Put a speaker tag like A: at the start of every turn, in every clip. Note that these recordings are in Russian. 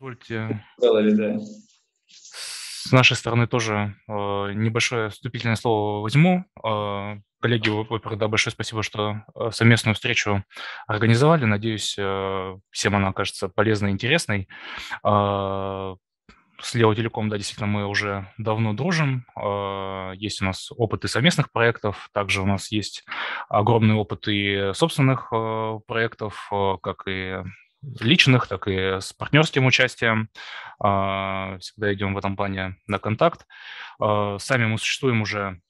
A: Позвольте. Сделали, да. С нашей стороны тоже э, небольшое вступительное слово возьму. Э, коллеги, во-первых, да, большое спасибо, что э, совместную встречу организовали. Надеюсь, э, всем она окажется полезной и интересной. Э, с Лео Телеком, да, действительно, мы уже давно дружим. Э, есть у нас опыт и совместных проектов, также у нас есть огромный опыт и собственных э, проектов, как и личных, так и с партнерским участием. А, всегда идем в этом плане на контакт. А, сами мы существуем уже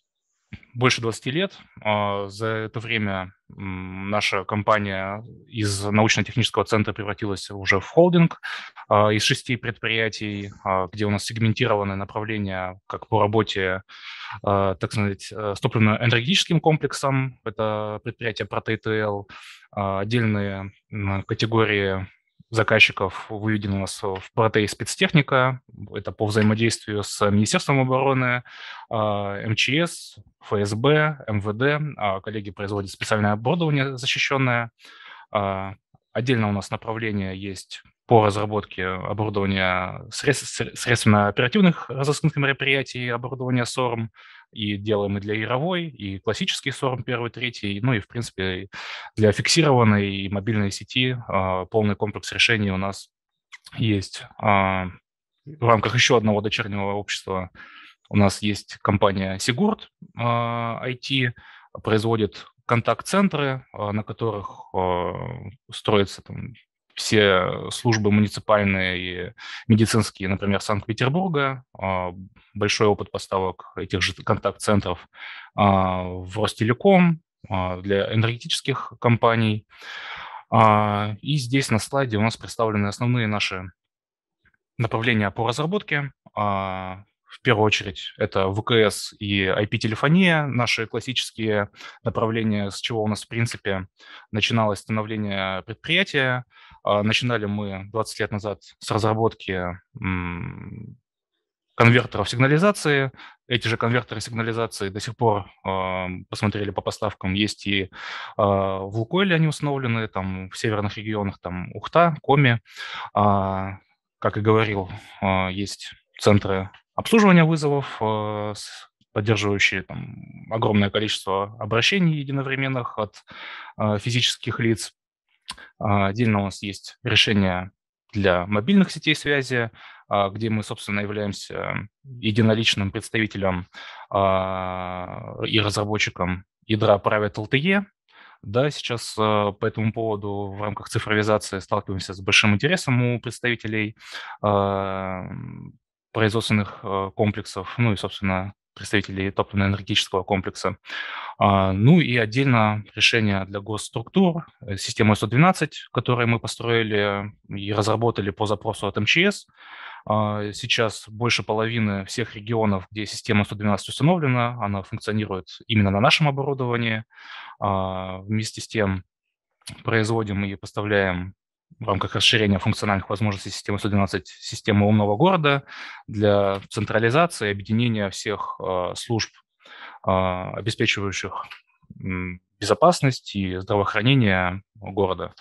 A: больше 20 лет. А, за это время наша компания из научно-технического центра превратилась уже в холдинг а, из шести предприятий, а, где у нас сегментированы направления как по работе, так сказать, э, с топливно-энергетическим комплексом, это предприятие про ТТЛ, отдельные категории заказчиков выведен у нас э, в Протей спецтехника. Это по взаимодействию с Министерством обороны, а, МЧС, ФСБ, МВД. А коллеги производят специальное оборудование защищенное. А, отдельно у нас направление есть по разработке оборудования средств, средственно-оперативных разыскных мероприятий, оборудования СОРМ, и делаем и для игровой и классический SORM 1, 3, ну и, в принципе, для фиксированной и мобильной сети а, полный комплекс решений у нас есть. А, в рамках еще одного дочернего общества у нас есть компания Sigurd IT, а, производит контакт-центры, на которых строится там, все службы муниципальные и медицинские, например, Санкт-Петербурга, а, большой опыт поставок этих же контакт-центров а, в Ростелеком а, для энергетических компаний. И здесь на слайде у нас представлены основные наши направления по разработке. В первую очередь это ВКС и IP-телефония, наши классические направления, с чего у нас, в принципе, начиналось становление предприятия. А, начинали мы 20 лет назад с разработки конвертеров сигнализации. Эти же конвертеры сигнализации до сих пор а, посмотрели по поставкам, есть и а, в Лукойле они установлены, там в северных регионах, там Ухта, Коми. как и говорил, есть центры обслуживания вызовов, поддерживающие там, огромное количество обращений единовременных от э, физических лиц. А, отдельно у нас есть решение для мобильных сетей связи, а, где мы, собственно, являемся единоличным представителем а, и разработчиком ядра правят LTE. Да, сейчас по этому поводу в рамках цифровизации сталкиваемся с большим интересом у представителей производственных комплексов, ну и, собственно, представителей топливно-энергетического комплекса. А, ну и отдельно решение для госструктур, э, система 112, которую мы построили и разработали по запросу от МЧС. А, сейчас больше половины всех регионов, где система 112 установлена, она функционирует именно на нашем оборудовании. А, вместе с тем производим и поставляем в рамках расширения функциональных возможностей системы 112 системы умного города для централизации и объединения всех а, служб, а, обеспечивающих безопасность и здравоохранение города.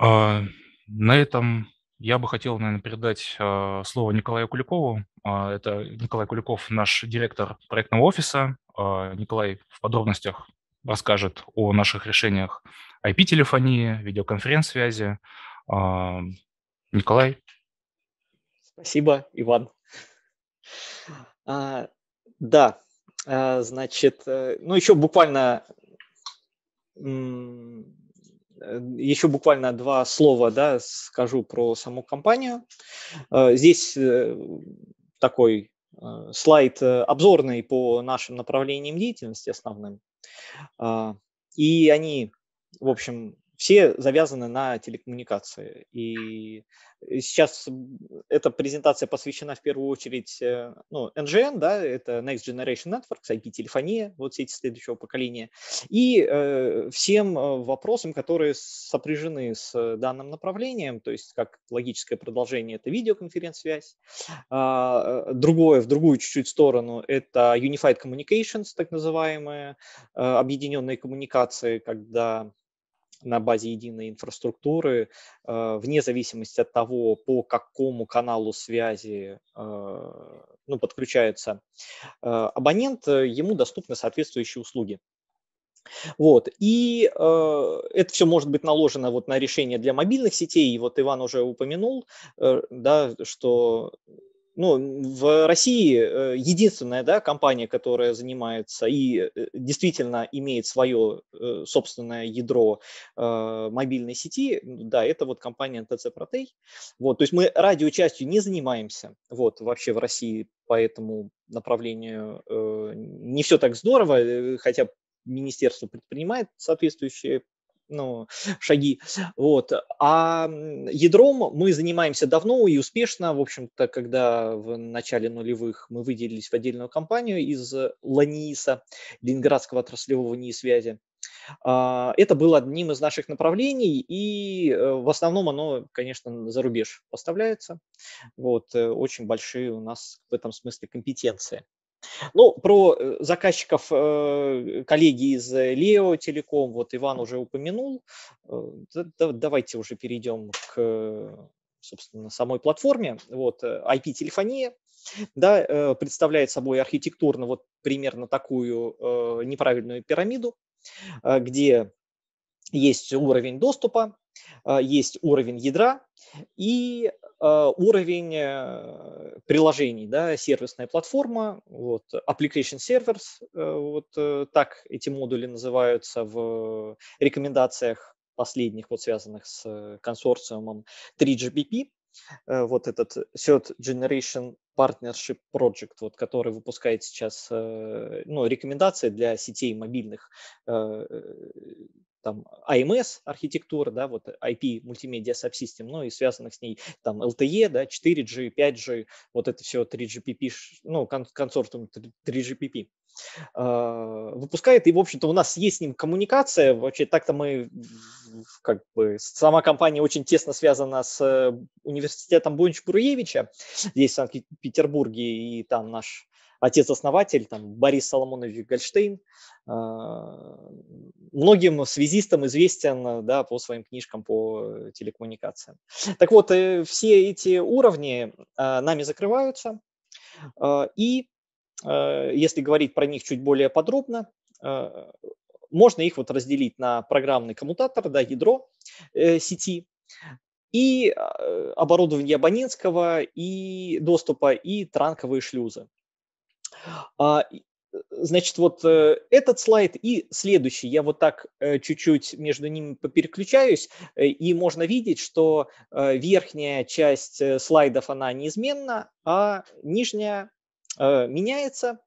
A: А, на этом я бы хотел, наверное, передать слово Николаю Куликову. Это Николай Куликов, наш директор проектного офиса. Николай в подробностях расскажет о наших решениях IP-телефонии, видеоконференц-связи. А, Николай. Спасибо, Иван. А, да,
B: а, значит, э, ну еще буквально еще буквально два слова да, скажу про саму компанию. А, здесь э, такой э, слайд обзорный по нашим направлениям деятельности основным. А, и они, в общем, все завязаны на телекоммуникации. И сейчас эта презентация посвящена в первую очередь э, ну, NGN, да, это Next Generation Networks, IP-телефония, вот сети следующего поколения, и э, всем э, вопросам, которые сопряжены с данным направлением, то есть как логическое продолжение это видеоконференц-связь, а, э, другое, в другую чуть-чуть сторону это Unified Communications, так называемые, э, объединенные коммуникации, когда на базе единой инфраструктуры, э, вне зависимости от того, по какому каналу связи э, ну, подключается э, абонент, ему доступны соответствующие услуги. Вот. И э, это все может быть наложено вот на решение для мобильных сетей. И вот Иван уже упомянул, э, да, что ну, в России э, единственная да, компания, которая занимается и э, действительно имеет свое э, собственное ядро мобильной сети, да, это вот компания ТЦ Протей. Вот, то есть мы радиочастью не занимаемся вот, вообще в России по этому направлению. Не все так здорово, хотя министерство предпринимает соответствующие ну, шаги. Вот. А ядром мы занимаемся давно и успешно. В общем-то, когда в начале нулевых мы выделились в отдельную компанию из ЛАНИИСа, Ленинградского отраслевого НИИ связи, а, это было одним из наших направлений, и э, в основном оно, конечно, за рубеж поставляется. Вот, э, очень большие у нас в этом смысле компетенции. Ну, про э, заказчиков э, коллеги из э, Лео Телеком, вот Иван уже упомянул. Давайте уже перейдем к собственно, самой платформе. Вот IP-телефония да, представляет собой архитектурно вот примерно такую неправильную пирамиду, где есть уровень доступа, а, есть уровень ядра и а, уровень э, приложений, да, сервисная платформа, вот, application servers, э, вот э, так эти модули называются в рекомендациях последних, вот связанных с консорциумом 3GPP, вот этот Third Generation Partnership Project, вот, который выпускает сейчас ну, рекомендации для сетей мобильных там AMS архитектура, да, вот IP мультимедиа subsystem, ну и связанных с ней там LTE, да, 4G, 5G, вот это все 3GPP, ну, кон- консорциум 3GPP а, выпускает, и, в общем-то, у нас есть с ним коммуникация, вообще так-то мы, как бы, сама компания очень тесно связана с э, университетом Бонч-Буруевича здесь, в Санкт-Петербурге, и там наш отец-основатель там, Борис Соломонович Гольштейн. Э, многим связистам известен да, по своим книжкам по телекоммуникациям. Так вот, э, все эти уровни э, нами закрываются. И если говорить про них чуть более подробно, можно их вот разделить на программный коммутатор, да, ядро сети, и оборудование абонентского, и доступа, и транковые шлюзы. А, э, значит, вот э, этот слайд и следующий. Я вот так э, чуть-чуть между ними переключаюсь и можно видеть, что верхняя часть слайдов, она неизменна, а нижняя меняется.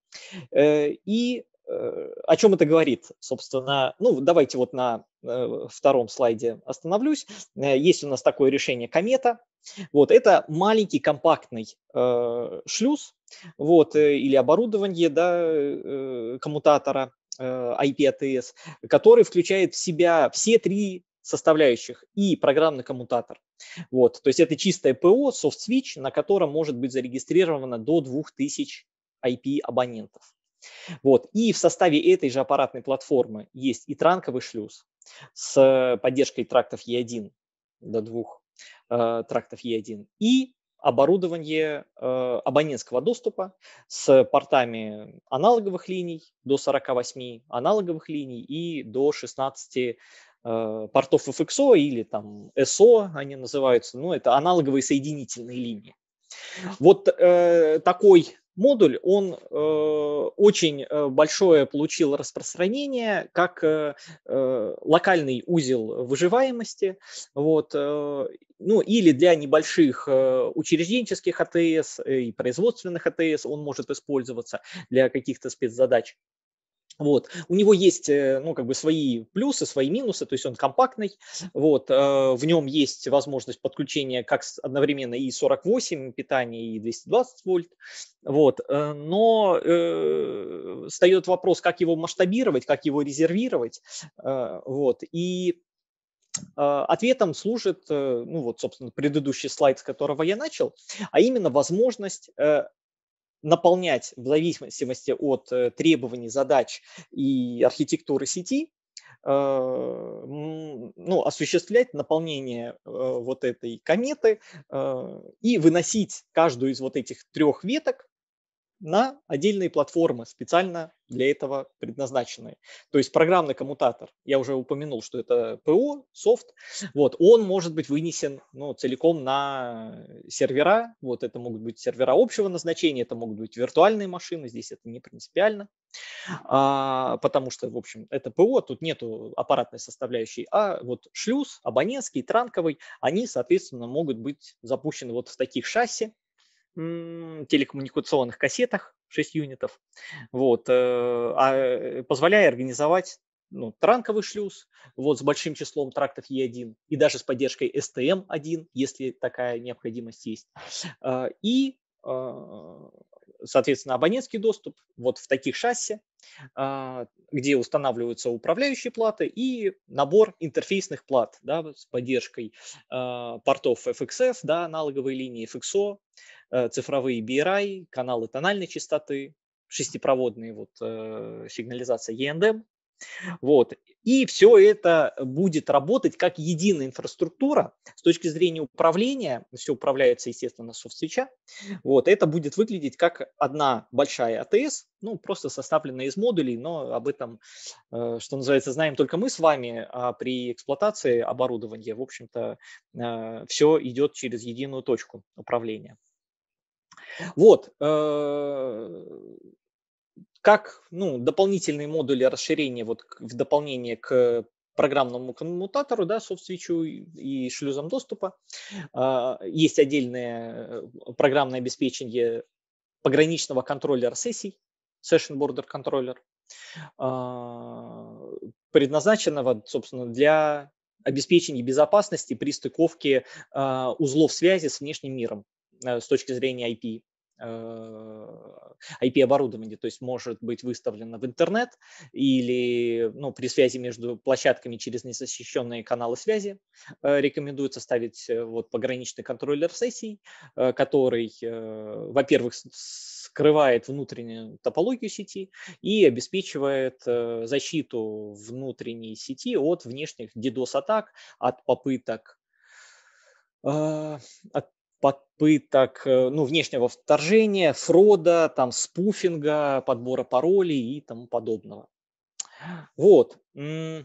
B: И Э, о чем это говорит, собственно? Ну, давайте вот на э, втором слайде остановлюсь. Э, есть у нас такое решение комета. Вот, это маленький компактный э, шлюз вот, или оборудование да, э, коммутатора э, IP ATS, а который включает в себя все три составляющих и программный коммутатор. Вот, то есть это чистое ПО, soft switch, на котором может быть зарегистрировано до 2000 IP абонентов. Вот. И в составе этой же аппаратной платформы есть и транковый шлюз с поддержкой трактов Е1 до двух э, трактов Е1 и оборудование э, абонентского доступа с портами аналоговых линий до 48 аналоговых линий и до 16 э, портов FXO или там SO они называются, ну это аналоговые соединительные линии. Вот э, такой модуль, он э, очень э, большое получил распространение как э, локальный узел выживаемости, вот, ну или для небольших учрежденческих АТС и производственных АТС он может использоваться для каких-то спецзадач. Вот. У него есть э, ну, как бы свои плюсы, свои минусы, то есть он компактный, вот. Э, в нем есть возможность подключения как одновременно и 48 питания, и 220 вольт, вот. Э, но э, встает вопрос, как его масштабировать, как его резервировать, э, вот. и Ответом служит, ну вот, собственно, предыдущий слайд, с которого я начал, а именно возможность наполнять в зависимости от э, требований, задач и архитектуры сети, э, ну, осуществлять наполнение э, вот этой кометы и выносить каждую из вот этих трех веток на отдельные платформы, специально для этого предназначенные. То есть программный коммутатор, я уже упомянул, что это ПО, софт, вот, он может быть вынесен ну, целиком на сервера, вот это могут быть сервера общего назначения, это могут быть виртуальные машины, здесь это не принципиально, а, потому что, в общем, это ПО, тут нету аппаратной составляющей, а вот шлюз, абонентский, транковый, они, соответственно, могут быть запущены вот в таких шасси, телекоммуникационных кассетах 6 юнитов, вот, э, а, позволяя организовать ну, транковый шлюз, вот, с большим числом трактов Е1 и даже с поддержкой STM1, эм если такая необходимость есть, а, и а, соответственно, абонентский доступ вот в таких шасси, а, где устанавливаются управляющие платы и набор интерфейсных плат да, с поддержкой а, портов FXF, да, аналоговые линии FXO, э, цифровые BRI, каналы тональной частоты, шестипроводные вот, э, сигнализация ENDM. Вот. И все это будет работать как единая инфраструктура с точки зрения управления. Все управляется, естественно, с софтсвеча. Вот, это будет выглядеть как одна большая АТС, ну, просто составленная из модулей, но об этом, э, что называется, знаем только мы с вами, а при эксплуатации оборудования, в общем-то, э, все идет через единую точку управления. Вот, э, как ну, дополнительные модули расширения вот в дополнение к программному коммутатору, да, софтсвичу и шлюзам доступа. А, есть отдельное э, программное обеспечение пограничного контроллера сессий, Session Border Controller, а, предназначенного, собственно, для обеспечения безопасности при стыковке а, узлов связи с внешним миром э, с точки зрения IP IP-оборудование, э, то есть может быть выставлено в интернет или ну, при связи между площадками через незащищенные каналы связи. Э, рекомендуется ставить э, вот пограничный контроллер сессий, который, во-первых, скрывает внутреннюю топологию сети и обеспечивает защиту внутренней сети от внешних DDoS-атак, от попыток от попыток э, ну, внешнего вторжения, фрода, там, спуфинга, подбора паролей и тому подобного. Вот. Э,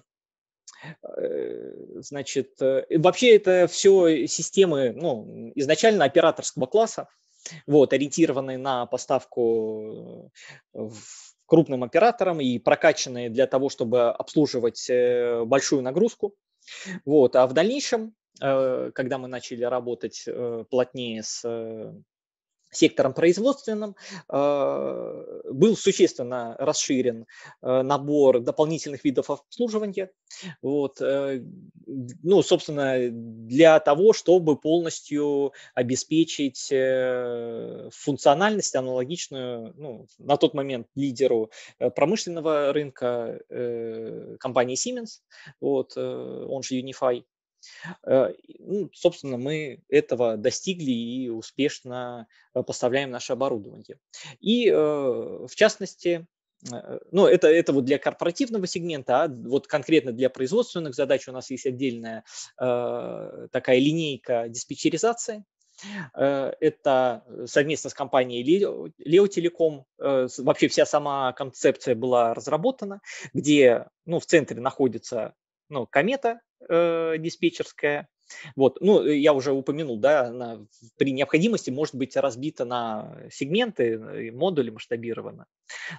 B: значит, э, вообще это все системы ну, изначально операторского класса, вот, ориентированные на поставку крупным операторам и прокачанные для того, чтобы обслуживать большую нагрузку. Вот. А в дальнейшем Э, когда мы начали работать э, плотнее с э, сектором производственным, был существенно расширен набор дополнительных видов обслуживания, вот, ну, собственно, для того, чтобы полностью обеспечить функциональность, аналогичную ну, на тот момент лидеру промышленного рынка компании Siemens, вот, он же Unify, Э, ну, собственно, мы этого достигли и успешно э, поставляем наше оборудование. И, э, в частности, ну, это, это вот для корпоративного сегмента, а вот конкретно для производственных задач у нас есть отдельная такая линейка диспетчеризации. это совместно с компанией Leo, Leo Telecom. вообще вся сама концепция была разработана, где ну, в центре находится ну, комета э, диспетчерская. Вот, ну, э, я уже упомянул, да, она при необходимости может быть разбита на сегменты, модули масштабирована.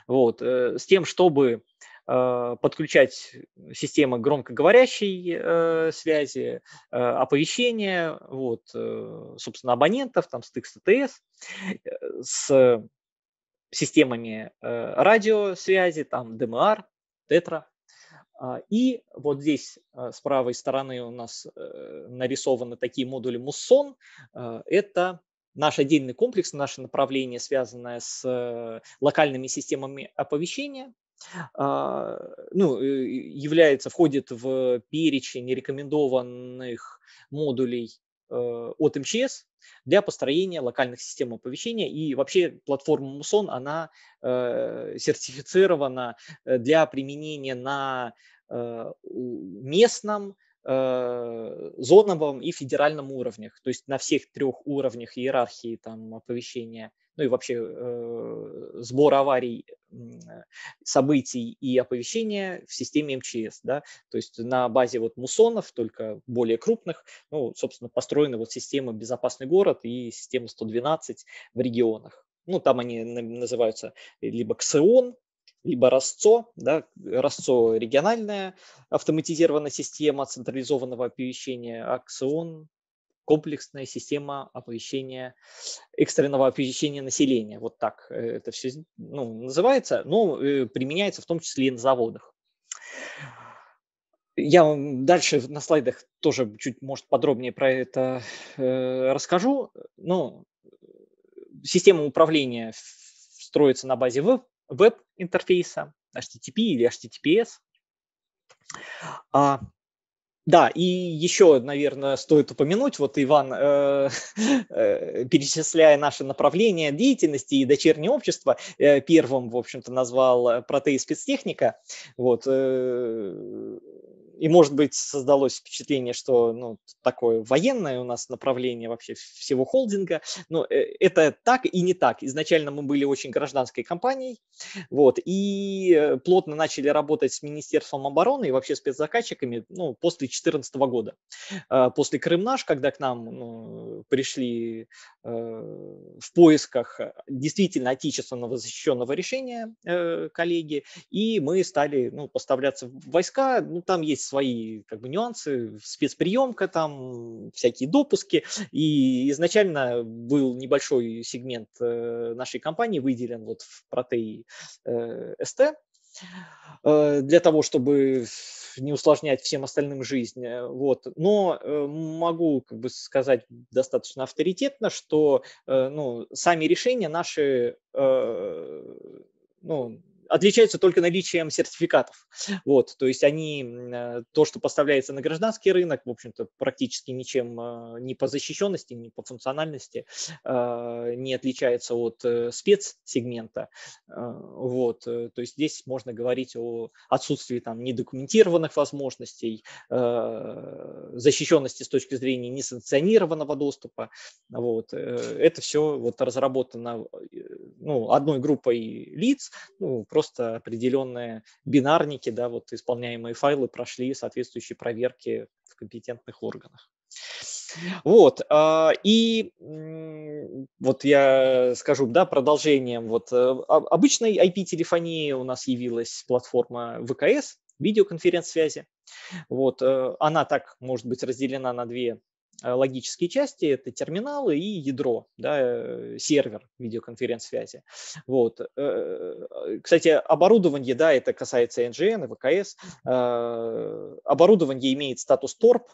B: Вот, э, с тем, чтобы э, подключать системы громкоговорящей э, связи, э, оповещения, вот, э, собственно, абонентов, там, стык с ТТС, э, с системами э, радиосвязи, там, ДМР, Тетра, а, и вот здесь а, с правой стороны у нас э, нарисованы такие модули Муссон. А, это наш отдельный комплекс, наше направление, связанное с э, локальными системами оповещения, ну, э, является, входит в перечень рекомендованных модулей Э, от МЧС для построения локальных систем оповещения. И вообще платформа Мусон, она э, сертифицирована э, для применения на местном, зоновом и федеральном уровнях, то есть на всех трех уровнях иерархии там, оповещения ну и вообще э, сбор аварий, событий и оповещения в системе МЧС, да, то есть на базе вот мусонов, только более крупных, ну, собственно, построена вот система «Безопасный город» и система 112 в регионах. Ну, там они называются либо КСОН, либо РАСЦО, да, РАСЦО – региональная автоматизированная система централизованного оповещения, АКСОН комплексная система оповещения, экстренного оповещения населения. Вот так э, это все ну, называется, но э, применяется в том числе и на заводах. Я вам дальше на слайдах тоже чуть, может, подробнее про это э, расскажу. Но ну, э, система управления строится на базе веб-интерфейса, HTTP или HTTPS. А да, и еще, наверное, стоит упомянуть, вот Иван, э, э, перечисляя наши направления деятельности и дочернее общество, э, первым, в общем-то, назвал э, протеи спецтехника. Вот, э, и, может быть, создалось впечатление, что ну, такое военное у нас направление вообще всего холдинга, но э, это так и не так. Изначально мы были очень гражданской компанией, вот, и э, плотно начали работать с Министерством обороны и вообще спецзаказчиками ну, после 2014 года. А, после Крым наш, когда к нам ну, пришли э, в поисках э, действительно отечественного защищенного решения э, коллеги, и мы стали ну, поставляться в войска, ну, там есть свои как бы, нюансы, спецприемка там, всякие допуски. И изначально был небольшой сегмент э, нашей компании выделен вот в протеи э, СТ э, для того, чтобы не усложнять всем остальным жизнь. Вот. Но могу как бы, сказать достаточно авторитетно, что ну, сами решения наши ну, отличаются только наличием сертификатов. Вот, то есть они, э, то, что поставляется на гражданский рынок, в общем-то, практически ничем э, ни по защищенности, ни по функциональности э, не отличается от спецсегмента. Вот, то есть здесь можно говорить о отсутствии там недокументированных возможностей, защищенности с точки зрения несанкционированного доступа. Вот, это все вот разработано ну, одной группой лиц, ну, просто просто определенные бинарники, да, вот исполняемые файлы прошли соответствующие проверки в компетентных органах. Вот, а, и вот я скажу, да, продолжением, вот э, обычной IP-телефонии у нас явилась платформа ВКС, видеоконференц-связи, вот, э, она так может быть разделена на две Э, логические части, это терминалы и ядро, да, э, сервер видеоконференц-связи. Вот. Э, кстати, оборудование, да, это касается NGN и ВКС, оборудование имеет статус ТОРП,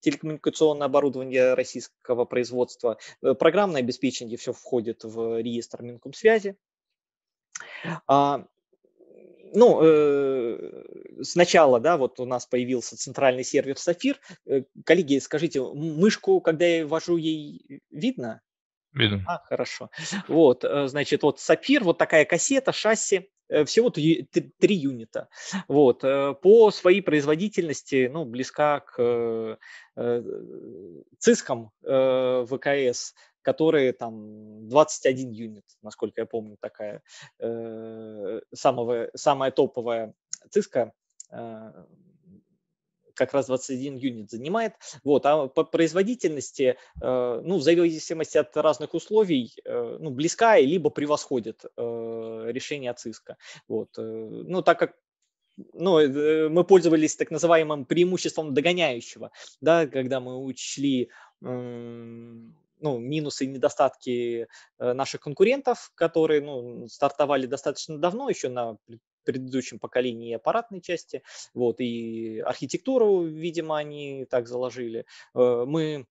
B: телекоммуникационное оборудование российского производства, программное обеспечение, все входит в реестр Минкомсвязи. А, ну, э, сначала, да, вот у нас появился центральный сервер Сафир. Э, коллеги, скажите, мышку, когда я ввожу, ей, видно? Видно. А, хорошо. Вот, э, значит, вот Сапир, вот такая кассета, шасси, э, всего три юнита. Вот. По своей производительности ну, близка к цискам ВКС которые там 21 юнит, насколько я помню, такая э, самого, самая топовая циска э, как раз 21 юнит занимает. Вот, а по производительности, э, ну, в зависимости от разных условий, э, ну, близка либо превосходит э, решение от циска. Вот, э, ну, так как ну, э, мы пользовались так называемым преимуществом догоняющего, да, когда мы учли ну, минусы и недостатки э, наших конкурентов, которые ну, стартовали достаточно давно, еще на предыдущем поколении аппаратной части, вот, и архитектуру, видимо, они так заложили. Э, мы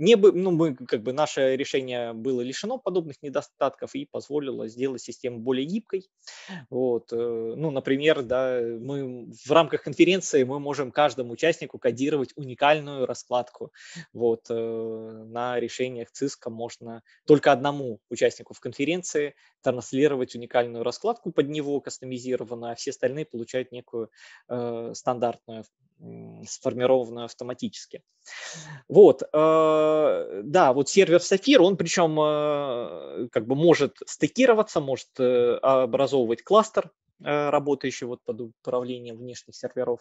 B: не бы, ну, мы, как бы наше решение было лишено подобных недостатков и позволило сделать систему более гибкой. Вот. Э, ну, например, да, э, мы в рамках конференции мы можем каждому участнику кодировать уникальную раскладку. Вот. Э, на решениях ЦИСКа можно только одному участнику в конференции транслировать уникальную раскладку под него кастомизированную а все остальные получают некую э, стандартную сформированную автоматически. Вот. Э, Э, да, вот сервер Сафир, он причем э, как бы может стыкироваться, может э, образовывать кластер, работающий вот под управлением внешних серверов.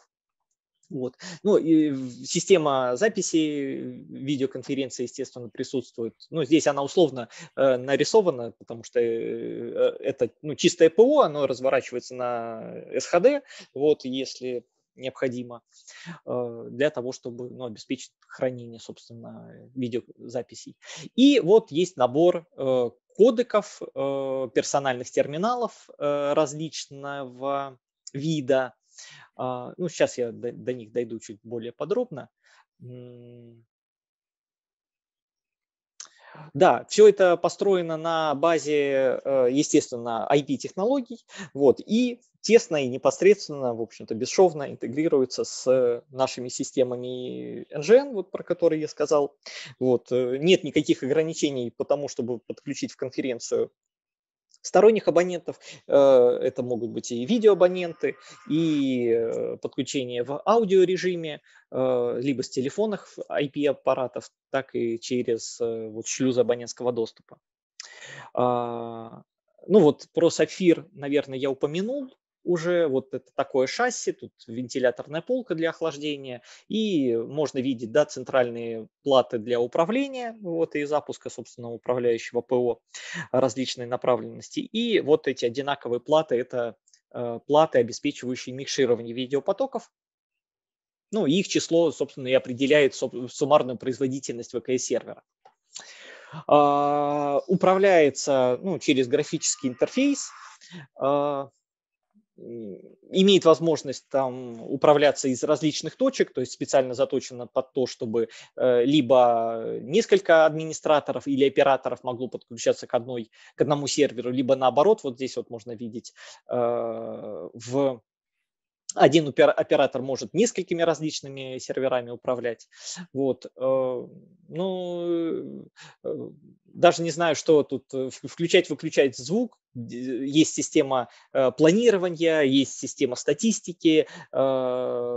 B: Вот. Ну, и система записи видеоконференции, естественно, присутствует. Ну, здесь она условно э, нарисована, потому что э, это ну, чистое ПО, оно разворачивается на СХД. Вот, если необходимо э, для того, чтобы ну, обеспечить хранение, собственно, видеозаписей. И вот есть набор э, кодеков, э, персональных терминалов различного вида. А, ну, сейчас я до них дойду чуть более подробно. Да, все это построено на базе, э, естественно, IP-технологий, вот, и тесно и непосредственно, в общем-то, бесшовно интегрируется с нашими системами NGN, вот, про которые я сказал. Вот, э, нет никаких ограничений по тому, чтобы подключить в конференцию сторонних абонентов. Э, это могут быть и видеоабоненты, и э, подключение в аудиорежиме, э, либо с телефонов IP-аппаратов, так и через вот шлюз абонентского доступа. А, ну вот про Сапфир, наверное, я упомянул уже вот это такое шасси, тут вентиляторная полка для охлаждения, и можно видеть, да, центральные платы для управления, вот, и запуска, собственно, управляющего ПО различной направленности, и вот эти одинаковые платы, это э, платы, обеспечивающие микширование видеопотоков, ну, их число, собственно, и определяет суммарную производительность ВКС-сервера. А, управляется ну, через графический интерфейс, Uh, имеет возможность там управляться из различных точек, то есть специально заточено под то, чтобы э, либо несколько администраторов или операторов могло подключаться к одной к одному серверу, либо наоборот, вот здесь вот можно видеть э, в один оператор может несколькими различными серверами управлять. Вот. Э, ну, э, э, даже не знаю, что тут включать-выключать звук, есть система э, планирования, есть система статистики, э,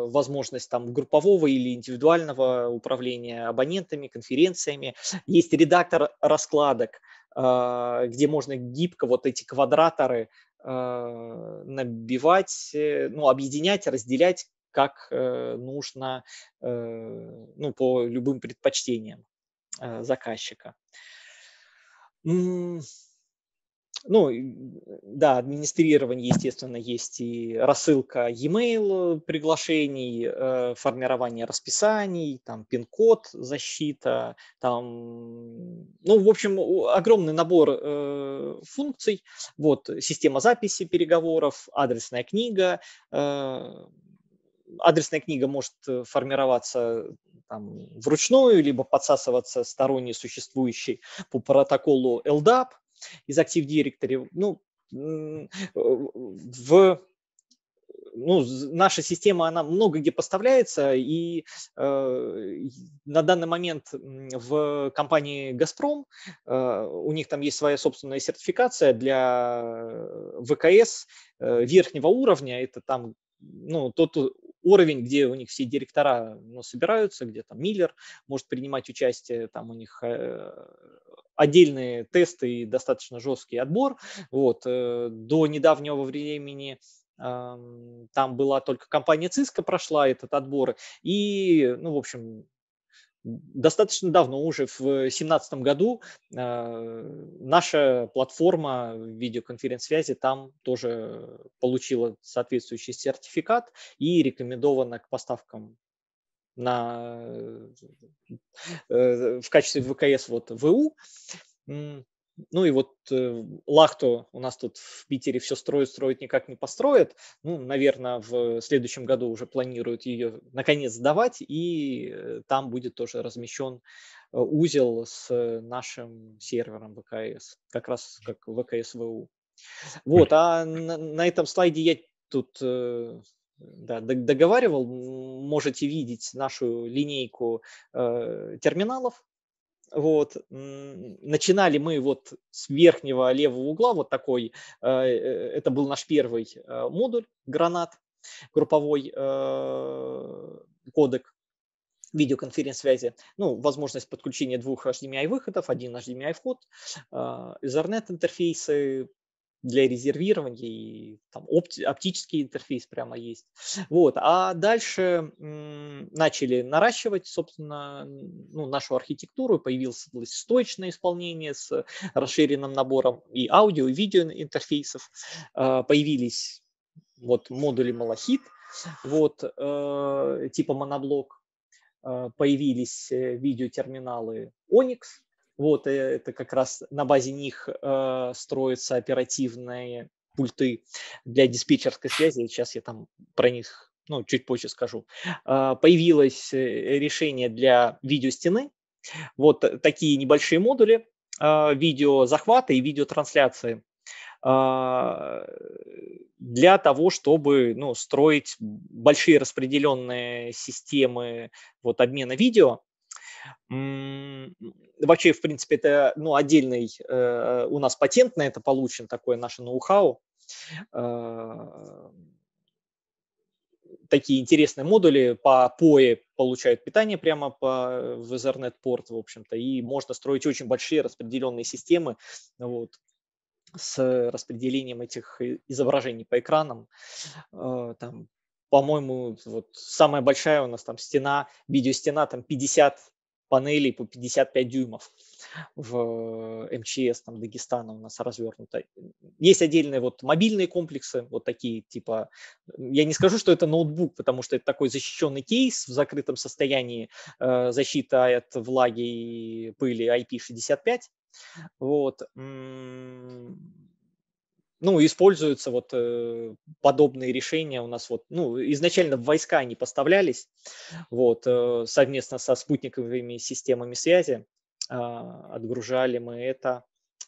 B: возможность там группового или индивидуального управления абонентами, конференциями, есть редактор раскладок, э, где можно гибко вот эти квадраторы набивать, ну, объединять, разделять, как нужно, ну, по любым предпочтениям заказчика ну, да, администрирование, естественно, есть и рассылка e-mail приглашений, э, формирование расписаний, там пин-код, защита, там, ну, в общем, огромный набор э, функций, вот, система записи переговоров, адресная книга, э, адресная книга может формироваться там, вручную, либо подсасываться сторонней существующей по протоколу LDAP, из Active Directory. Ну, э, в ну, наша система, она много где поставляется, и э, на данный момент в компании «Газпром» э, у них там есть своя собственная сертификация для э, ВКС э, верхнего уровня, это там ну, тот уровень, где у них все директора ну, собираются, где там Миллер может принимать участие, там у них э, отдельные тесты и достаточно жесткий отбор. Вот. Э, до недавнего времени там была только компания Cisco прошла этот отбор. И, ну, в общем, достаточно давно, уже в 2017 году, э, наша платформа видеоконференц-связи там тоже получила соответствующий сертификат и рекомендована к поставкам на, э, в качестве ВКС вот ВУ. Ну и вот э, Лахту у нас тут в Питере все строят, строят, никак не построят. Ну, наверное, в следующем году уже планируют ее наконец сдавать, и э, там будет тоже размещен узел с нашим сервером ВКС, как раз как ВКС ВУ. Вот, а на, на этом слайде я тут да, договаривал, можете видеть нашу линейку э, терминалов. Вот. Начинали мы вот с верхнего левого угла, вот такой, э, э, это был наш первый э, модуль, гранат, групповой э, кодек видеоконференц-связи. Ну, возможность подключения двух HDMI-выходов, один HDMI-вход, э, Ethernet-интерфейсы, для резервирования, и там опти- оптический интерфейс прямо есть. Вот. А дальше м- начали наращивать, собственно, ну, нашу архитектуру, появилось стойчное исполнение с расширенным набором и аудио, и видео интерфейсов, э, появились вот модули Malachit, вот, э, типа моноблок, а, появились э, видеотерминалы Onyx, вот, э, это как раз на базе них э, строятся оперативные пульты для диспетчерской связи. Сейчас я там про них ну, чуть позже скажу. А, э, появилось решение для видеостены. Вот такие небольшие модули э, а, видеозахвата и видеотрансляции а, для того, чтобы ну, строить большие распределенные системы вот, обмена видео, ну, вообще, в принципе, это ну, отдельный э, у нас патент на это получен, такое наше ноу-хау э, такие интересные модули по POE получают питание прямо по, в Ethernet-порт, в общем-то, и можно строить очень большие распределенные системы вот, с распределением этих изображений по экранам. Э, там, по-моему, вот самая большая у нас там стена, видеостена, там 50 панели по 55 дюймов в э, МЧС там, Дагестана у нас развернуто. Есть отдельные вот мобильные комплексы, вот такие типа, я не скажу, что это ноутбук, потому что это такой защищенный кейс в закрытом состоянии, э, защита от влаги и пыли IP65, вот ну, используются вот э, подобные решения у нас вот, ну, изначально в войска они поставлялись, вот, э, совместно со спутниковыми системами связи э, отгружали мы это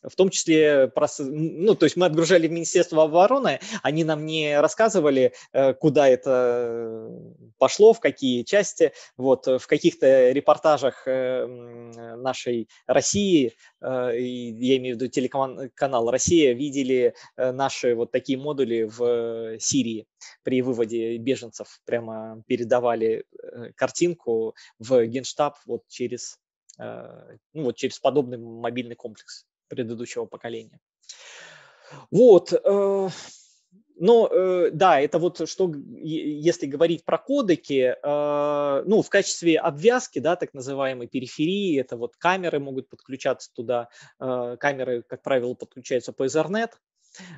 B: в том числе, ну, то есть мы отгружали в Министерство обороны, они нам не рассказывали, э, куда это э, пошло, в какие части, вот, в каких-то репортажах э, нашей России, я имею в виду телеканал «Россия», видели наши вот такие модули в Сирии при выводе беженцев, прямо передавали картинку в Генштаб вот через ну, вот через подобный мобильный комплекс предыдущего поколения. Вот. Э, но э, да, это вот что, если говорить про кодеки, э, ну, в качестве обвязки, да, так называемой периферии, это вот камеры могут подключаться туда, камеры, как правило, подключаются по Ethernet,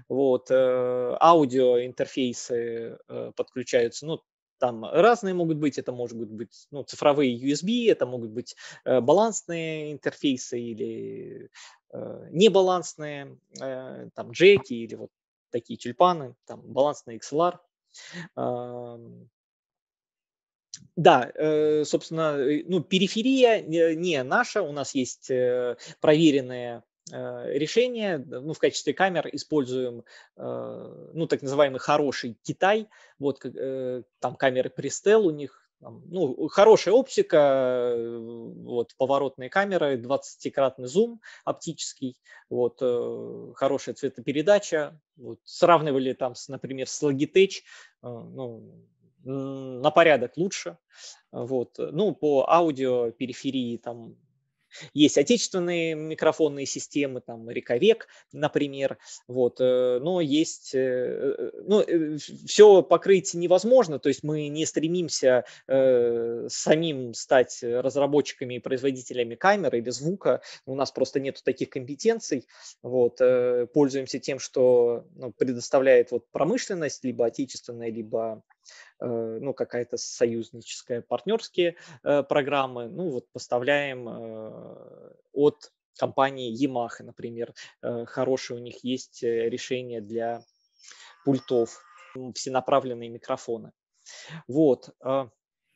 B: вот, аудиоинтерфейсы подключаются, ну, там разные могут быть, это могут быть ну, цифровые USB, это могут быть э, балансные интерфейсы или э, небалансные, э, там джеки или вот такие тюльпаны, там балансный XLR. Да, э, собственно, э, ну, периферия э, не наша, у нас есть проверенные Э, решение, Ну, в качестве камер используем, э, ну, так называемый хороший Китай. Вот э, там камеры Prestel у них ну, хорошая оптика, вот, поворотные камеры, 20-кратный зум оптический, вот, хорошая цветопередача. Вот, сравнивали там, с, например, с Logitech, ну, на порядок лучше. Вот. Ну, по аудио периферии там есть отечественные микрофонные системы, там Рековек, например, вот, э, но есть, э, э, ну, все покрыть невозможно, то есть мы не стремимся э, самим стать разработчиками и производителями камер или звука, у нас просто нет таких компетенций, вот, пользуемся тем, что ну, предоставляет вот промышленность, либо отечественная, либо Э, ну, какая-то союзническая, партнерские э, программы, ну, вот поставляем э, от компании Yamaha, например, хорошие у них есть решения для пультов, всенаправленные микрофоны. Вот.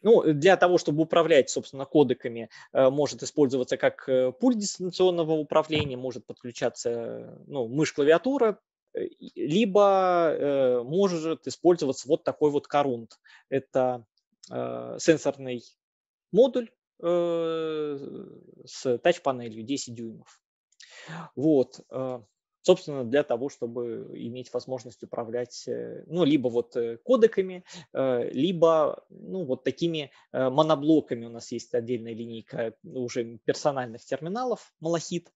B: Ну, для того, чтобы управлять, собственно, кодеками, может использоваться как пульт дистанционного управления, может подключаться ну, мышь-клавиатура, либо может использоваться вот такой вот корунд. Это сенсорный модуль с тач-панелью 10 дюймов. Вот собственно, для того, чтобы иметь возможность управлять, э, ну, либо вот э, кодеками, э, либо, ну, вот такими моноблоками. У нас есть отдельная линейка уже персональных терминалов, Малахит,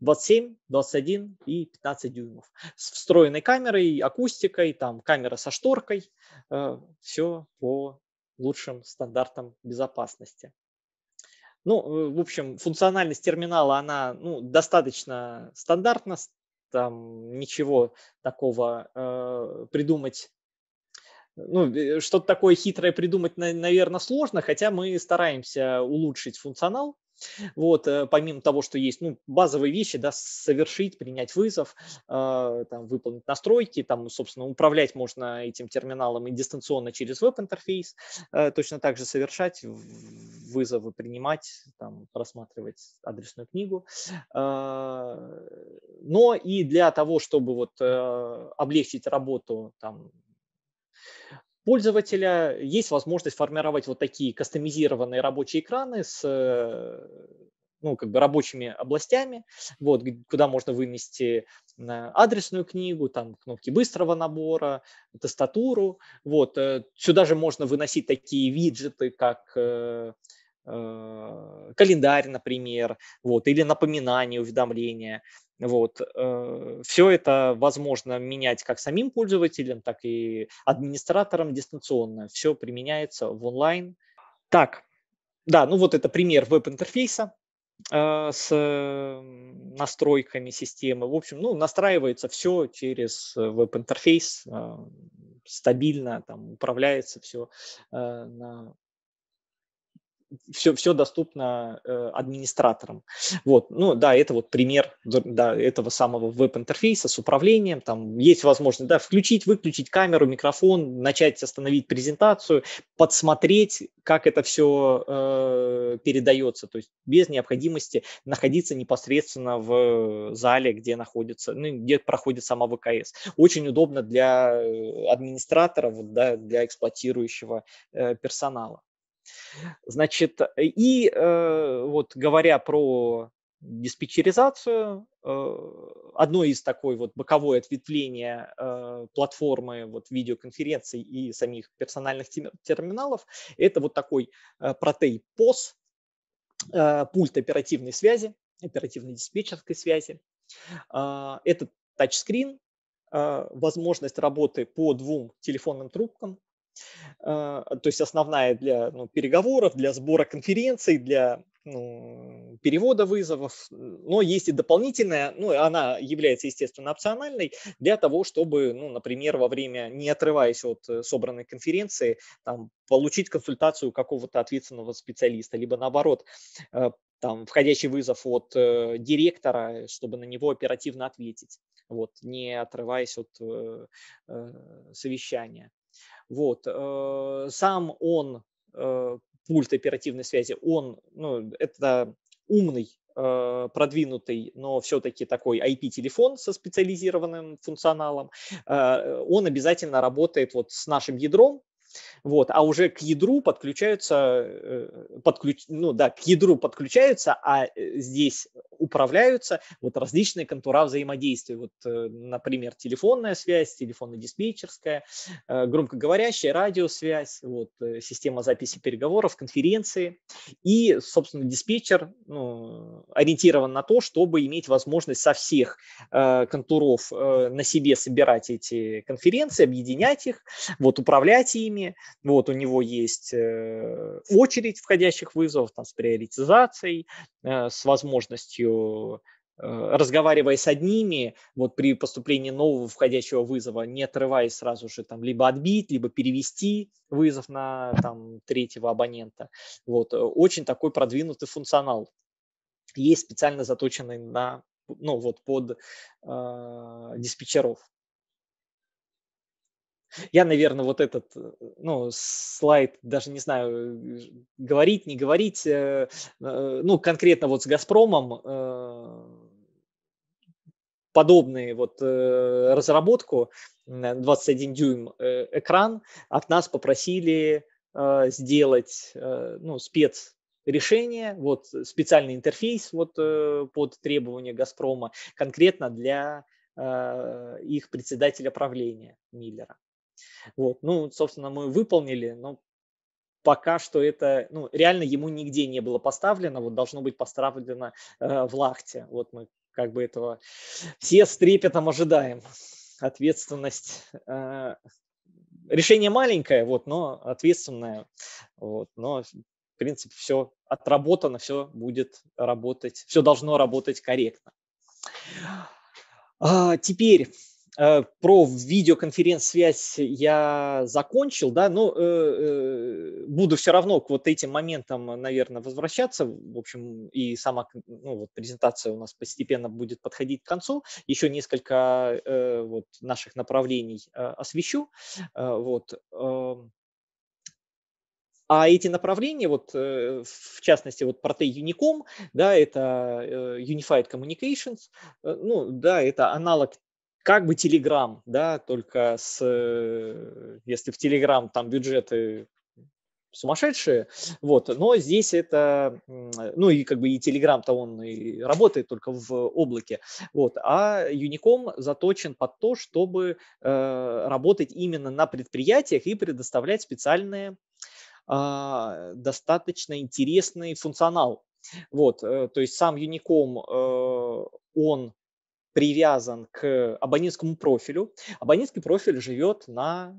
B: 27, 21 и 15 дюймов. С встроенной камерой, акустикой, там камера со шторкой, все по лучшим стандартам безопасности. Ну, в общем, функциональность терминала, она ну, достаточно стандартна, там ничего такого э, придумать ну, э, э, что-то такое хитрое придумать, наверное, сложно, хотя мы стараемся улучшить функционал вот, э, помимо того, что есть ну, базовые вещи, да, совершить, принять вызов, э, там, выполнить настройки, там, ну, собственно, управлять можно этим терминалом и дистанционно через веб-интерфейс, э, точно так же совершать вызовы, принимать, там, просматривать адресную книгу. но и для того, чтобы вот облегчить работу там, пользователя есть возможность формировать вот такие кастомизированные рабочие экраны с э, ну, как бы рабочими областями, вот, куда можно вынести э, адресную книгу, там кнопки быстрого набора, тестатуру. Вот. Э, сюда же можно выносить такие виджеты, как календарь, например, вот, или напоминание, уведомления. Вот. Э, все это возможно менять как самим пользователям, так и администраторам дистанционно. Все применяется в онлайн. Так, да, ну вот это пример веб-интерфейса э, с э, настройками системы. В общем, ну, настраивается все через веб-интерфейс, стабильно там управляется все на все, все доступно э, администраторам. Вот, ну да, это вот пример да, этого самого веб-интерфейса с управлением. Там есть возможность да, включить, выключить камеру, микрофон, начать, остановить презентацию, подсмотреть, как это все э, передается, то есть без необходимости находиться непосредственно в зале, где находится, ну, где проходит сама ВКС. Очень удобно для э, администратора, вот, да, для эксплуатирующего э, персонала. Значит, и э, вот говоря про диспетчеризацию, э, одно из такой вот боковое ответвление э, платформы вот видеоконференций и самих персональных терминалов, это вот такой протей-пос, пульт оперативной связи, оперативной диспетчерской связи. Это тачскрин, возможность работы по двум телефонным трубкам, а, то есть основная для ну, переговоров, для сбора конференций, для ну, перевода вызовов, но есть и дополнительная, ну, она является, естественно, опциональной для того, чтобы, ну, например, во время, не отрываясь от э, собранной конференции, там, получить консультацию какого-то ответственного специалиста, либо наоборот, э, там, входящий вызов от э, директора, чтобы на него оперативно ответить, вот, не отрываясь от э, э, совещания. Вот. Э, сам он, э, пульт оперативной связи, он, ну, это умный э, продвинутый, но все-таки такой IP-телефон со специализированным функционалом, он обязательно работает вот с нашим ядром, вот, а уже к ядру подключаются, подключ, ну да, к ядру подключаются, а здесь управляются вот различные контура взаимодействия. Вот, э, например, телефонная связь, телефонно-диспетчерская, э, громкоговорящая радиосвязь, вот, э, система записи переговоров, конференции. И, собственно, диспетчер ну, ориентирован на то, чтобы иметь возможность со всех контуров на себе собирать эти конференции, объединять их, вот, управлять ими. Вот у него есть очередь входящих вызовов там, с приоритизацией, Э, с возможностью э, разговаривая с одними, вот при поступлении нового входящего вызова, не отрываясь сразу же там либо отбить, либо перевести вызов на там третьего абонента. Вот э, очень такой продвинутый функционал. Есть специально заточенный на ну вот под э, диспетчеров. Я, наверное, вот этот э, ну, слайд, даже не знаю, э, говорить, не говорить, э, ну, конкретно вот с «Газпромом» подобные вот разработку, 21 дюйм экран, от нас попросили сделать ну, спец решение, вот специальный интерфейс вот под требования «Газпрома» конкретно для их председателя правления Миллера. Вот. Ну, собственно, мы выполнили, но пока что это, ну, реально ему нигде не было поставлено, вот должно быть поставлено э, в лахте. Вот мы как бы этого все с трепетом ожидаем. Ответственность э, решение маленькое, вот, но ответственное, вот, но в принципе все отработано, все будет работать, все должно работать корректно. А, теперь Э, про видеоконференц-связь я закончил, да, но э, э буду все равно к вот этим моментам, наверное, возвращаться. В общем, и сама ну, вот, презентация у нас постепенно будет подходить к концу. Еще несколько э, вот, наших направлений э, освещу. Э, вот, э, а эти направления, вот, э, в частности, вот протей Unicom, да, это Unified Communications, ну, да, это аналог как бы Telegram, да, только с, э, если в Telegram там бюджеты сумасшедшие, вот, но здесь это, ну и как бы и Telegram-то он и работает только в облаке, вот, а Юником заточен под то, чтобы э, работать именно на предприятиях и предоставлять специальные э, достаточно интересный функционал, вот, э, то есть сам Юником э, он привязан к абонентскому профилю. Абонентский профиль живет на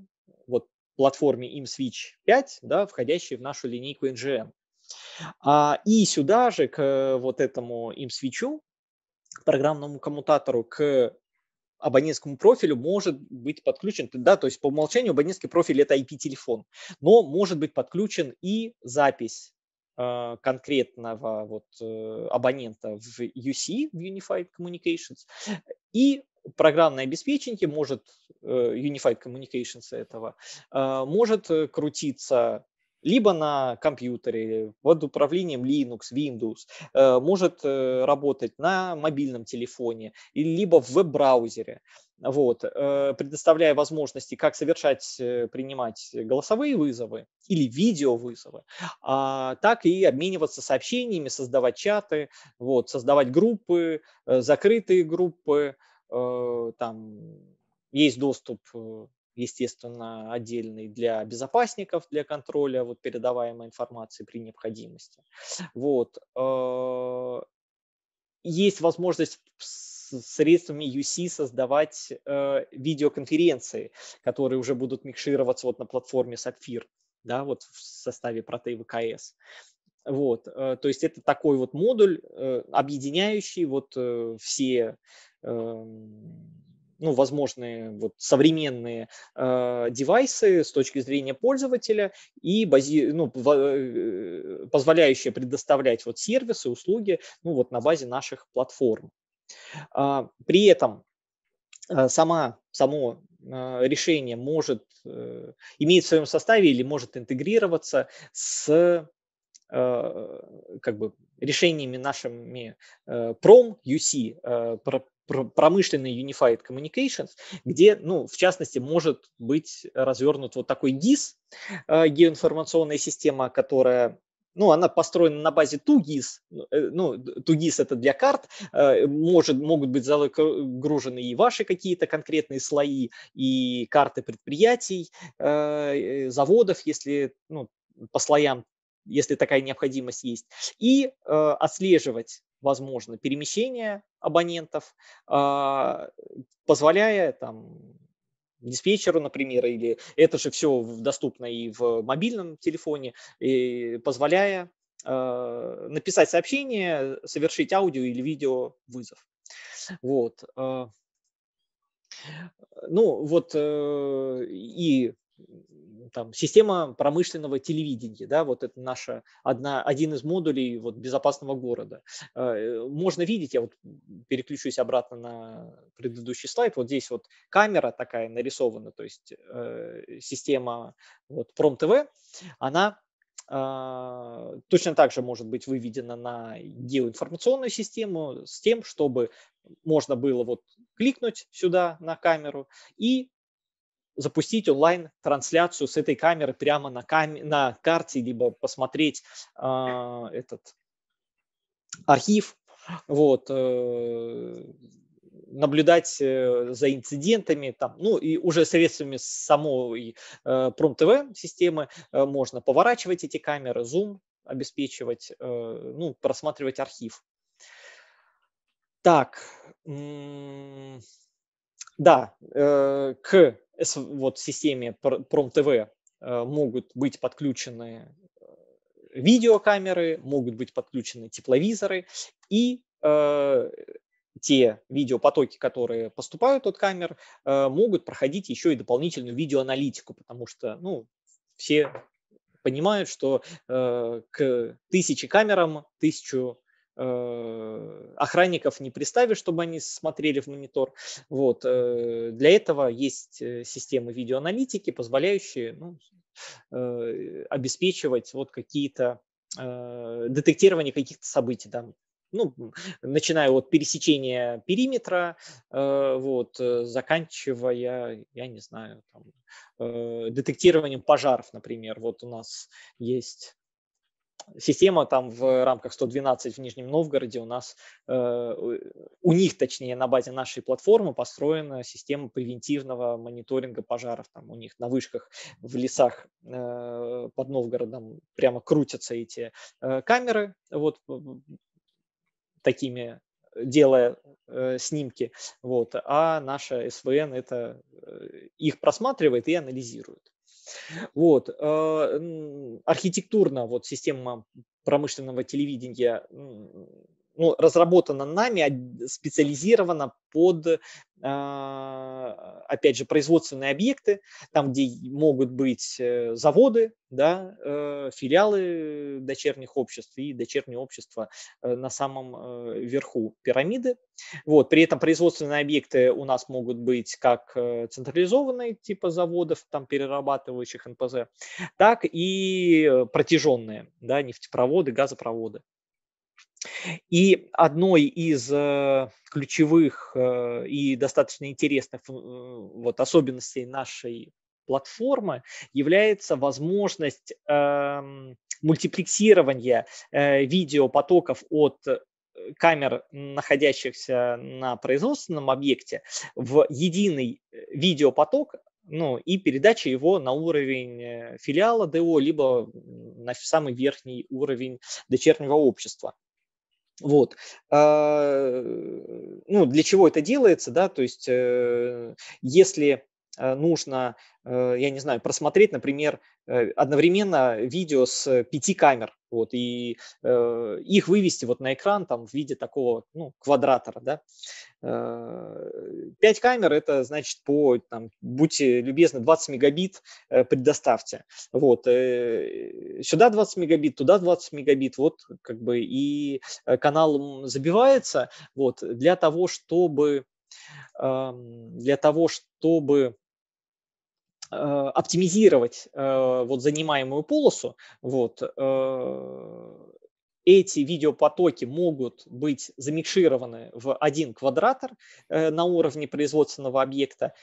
B: вот, платформе ImSwitch 5, да, входящей в нашу линейку NGM. А, и сюда же к вот этому ImSwitch, к программному коммутатору, к абонентскому профилю может быть подключен, да, то есть по умолчанию абонентский профиль это IP-телефон, но может быть подключен и запись Э, конкретного вот э, абонента в UC, в Unified Communications, и программное обеспечение может, э, Unified Communications этого, может крутиться либо на компьютере под управлением Linux, Windows, э, может э, работать на мобильном телефоне, либо в веб-браузере, вот, э, предоставляя возможности, как совершать, принимать голосовые вызовы или видеовызовы, а так и обмениваться сообщениями, создавать чаты, вот, создавать группы, закрытые группы, там есть доступ естественно, отдельный для безопасников, для контроля вот, передаваемой информации при необходимости. Вот. А, есть возможность средствами UC создавать э, видеоконференции, которые уже будут микшироваться вот на платформе Sapphire, да, вот в составе Protei VKS. Вот, э, то есть это такой вот модуль, э, объединяющий вот все эм, ну, возможные вот современные э, девайсы с точки зрения пользователя и бази, ну, в, э, позволяющие предоставлять вот сервисы, услуги, ну, вот на базе наших платформ. А, при этом э, сама, само э, решение может, иметь в своем составе или может интегрироваться с как бы решениями нашими Prom UC, промышленный Unified Communications, где, ну, в частности, может быть развернут вот такой GIS, э, геоинформационная система, которая ну, она построена на базе Тугис. Э, ну, Тугис это для карт. Э, может, могут быть загружены и ваши какие-то конкретные слои, и карты предприятий, заводов, если ну, по слоям если такая необходимость есть, и э, отслеживать возможно перемещение абонентов, а, позволяя там диспетчеру, например, или это же все доступно и в мобильном телефоне, и позволяя э, написать сообщение, совершить аудио или видео вызов. Вот. Э, ну вот э, и там, система промышленного телевидения, да, вот это наша одна, один из модулей вот, безопасного города. А, э, можно видеть, я вот переключусь обратно на предыдущий слайд, вот здесь вот камера такая нарисована, то есть э, система вот, Пром-ТВ, она а, точно так же может быть выведена на геоинформационную систему с тем, чтобы можно было вот кликнуть сюда на камеру и запустить онлайн-трансляцию с этой камеры прямо на, кам... на карте, либо посмотреть э, этот архив, вот, э, наблюдать э, за инцидентами, там, ну и уже средствами самой э, пром системы э, можно поворачивать эти камеры, зум обеспечивать, э, ну, просматривать архив. Так, да, э, к вот системе Пром-ТВ э, могут быть подключены э, видеокамеры, могут быть подключены тепловизоры, и э, те видеопотоки, которые поступают от камер, могут проходить еще и дополнительную видеоаналитику, потому что ну, все понимают, что к тысяче камерам тысячу Э, охранников не приставишь, чтобы они смотрели в монитор. Вот. Э, для этого есть э, системы видеоаналитики, позволяющие ну, обеспечивать вот какие-то детектирование каких-то событий, да, ну, начиная от пересечения периметра, вот, заканчивая, я не знаю, там, детектированием пожаров, например. Вот у нас есть система там в рамках 112 в Нижнем Новгороде у нас, э, у них, точнее, на базе нашей платформы построена система превентивного мониторинга пожаров. Там у них на вышках в лесах э, под Новгородом прямо крутятся эти э, камеры, вот такими делая э, снимки, вот, а наша СВН это э, их просматривает и анализирует. Вот. Э, архитектурно вот система промышленного телевидения ну, разработана нами а, специализирована под, а, опять же, производственные объекты, там, где могут быть э, заводы, да, э, филиалы дочерних обществ и дочерние общества э, на самом верху пирамиды. Вот. При этом производственные объекты у нас могут быть как централизованные типа заводов, там перерабатывающих НПЗ, так и протяженные, да, нефтепроводы, газопроводы. И одной из э, ключевых э, и достаточно интересных э, вот, особенностей нашей платформы является возможность эм, мультиплексирования видеопотоков от камер, находящихся на производственном объекте, в единый видеопоток, ну, и передача его на уровень филиала ДО, либо на самый верхний уровень дочернего общества. Вот. А, ну, для чего это делается, да, то есть, э, если Э, нужно, э, я не знаю, просмотреть, например, э, одновременно видео с пяти камер, вот, и их вывести вот на экран там в виде такого, ну, квадратора, да. Пять камер – это, значит, по, там, будьте любезны, 20 мегабит предоставьте, вот. Сюда 20 мегабит, туда 20 мегабит, вот, как бы, и канал забивается, вот, для того, чтобы Эм, для того, чтобы э, оптимизировать э, вот занимаемую полосу, вот, э, эти видеопотоки могут быть замикшированы в один квадратор на уровне производственного объекта